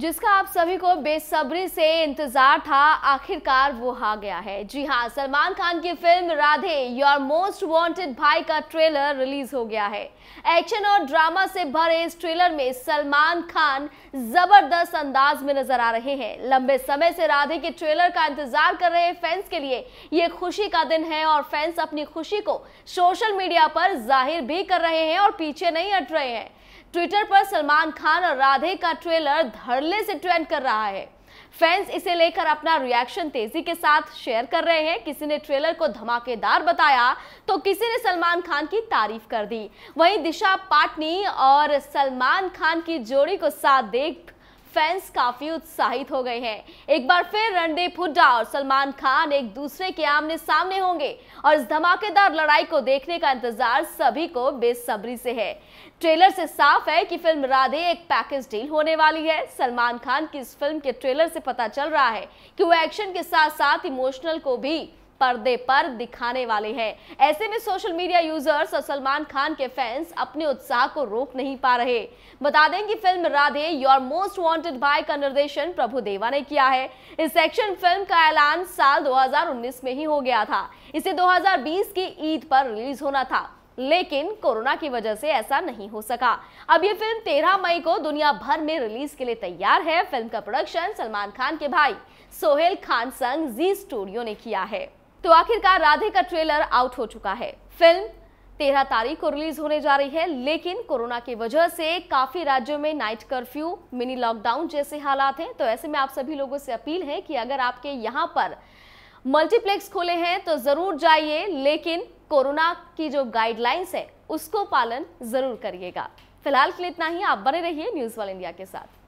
जिसका आप सभी को बेसब्री से इंतजार था आखिरकार वो आ गया है जी हाँ सलमान खान की film Radhe your most wanted Bhai का ट्रेलर रिलीज हो गया है एक्शन और ड्रामा से भरे इस ट्रेलर में सलमान खान जबरदस्त अंदाज में नजर आ रहे हैं लंबे समय से राधे के ट्रेलर का इंतजार कर रहे फैंस के लिए ये खुशी का दिन है और फैंस अपनी खुशी को सोशल मीडिया पर जाहिर भी कर रहे हैं और पीछे नहीं हट रहे हैं ट्विटर पर सलमान खान और राधे का ट्रेलर धरले से ट्रेंड कर रहा है फैंस इसे लेकर अपना रिएक्शन तेजी के साथ शेयर कर रहे हैं किसी ने ट्रेलर को धमाकेदार बताया तो किसी ने सलमान खान की तारीफ कर दी वहीं दिशा पाटनी और सलमान खान की जोड़ी को साथ देख फैंस काफी उत्साहित हो गए हैं एक बार फिर रणदीप हुड्डा और सलमान खान एक दूसरे के आमने सामने होंगे और इस धमाकेदार लड़ाई को देखने का इंतजार सभी को बेसब्री से है ट्रेलर से साफ है कि फिल्म राधे एक पैकेज डील होने वाली है सलमान खान की इस फिल्म के ट्रेलर से पता चल रहा है कि वो एक्शन के साथ साथ इमोशनल को भी पर्दे पर दिखाने वाले हैं ऐसे में सोशल मीडिया यूजर्स और सलमान खान के फैंस अपने उत्साह को रोक नहीं पा रहे बता दें कि film Radhe your most wanted Bhai का निर्देशन प्रभु देवा ने किया है इस एक्शन फिल्म का ऐलान साल 2019 में ही हो गया था इसे 2020 की ईद पर रिलीज होना था लेकिन कोरोना की वजह से ऐसा नहीं हो सका अब ये फिल्म 13 मई को दुनिया भर में रिलीज के लिए तैयार है फिल्म का प्रोडक्शन सलमान खान के भाई सोहेल खान संग जी स्टूडियो ने किया है तो आखिरकार राधे का ट्रेलर आउट हो चुका है फिल्म तेरह तारीख को रिलीज होने जा रही है लेकिन कोरोना की वजह से काफी राज्यों में नाइट कर्फ्यू मिनी लॉकडाउन जैसे हालात हैं तो ऐसे में आप सभी लोगों से अपील है कि अगर आपके यहाँ पर मल्टीप्लेक्स खोले हैं तो जरूर जाइए लेकिन कोरोना की जो गाइडलाइंस है उसको पालन जरूर करिएगा फिलहाल के लिए इतना ही आप बने रहिए न्यूज वाल इंडिया के साथ